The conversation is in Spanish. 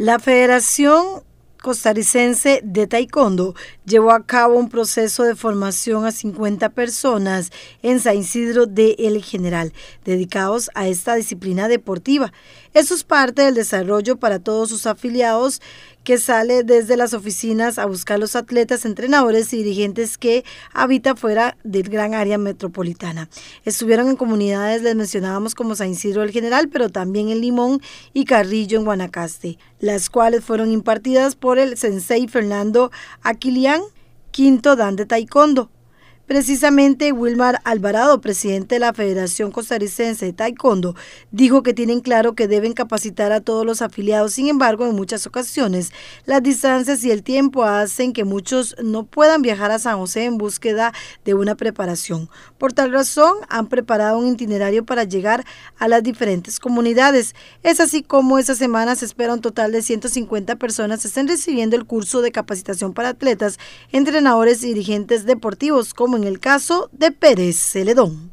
La Federación costarricense de taekwondo llevó a cabo un proceso de formación a 50 personas en San Isidro de El General, dedicados a esta disciplina deportiva. Eso es parte del desarrollo para todos sus afiliados que sale desde las oficinas a buscar los atletas, entrenadores y dirigentes que habita fuera del gran área metropolitana. Estuvieron en comunidades, les mencionábamos como San Isidro el General, pero también en Limón y Carrillo en Guanacaste, las cuales fueron impartidas por el sensei Fernando Aquilian, quinto dan de taekwondo, Precisamente Wilmar Alvarado, presidente de la Federación Costarricense de Taekwondo, dijo que tienen claro que deben capacitar a todos los afiliados. Sin embargo, en muchas ocasiones, las distancias y el tiempo hacen que muchos no puedan viajar a San José en búsqueda de una preparación. Por tal razón, han preparado un itinerario para llegar a las diferentes comunidades. Es así como esta semana se espera un total de 150 personas estén recibiendo el curso de capacitación para atletas, entrenadores y dirigentes deportivos como en el caso de Pérez Celedón.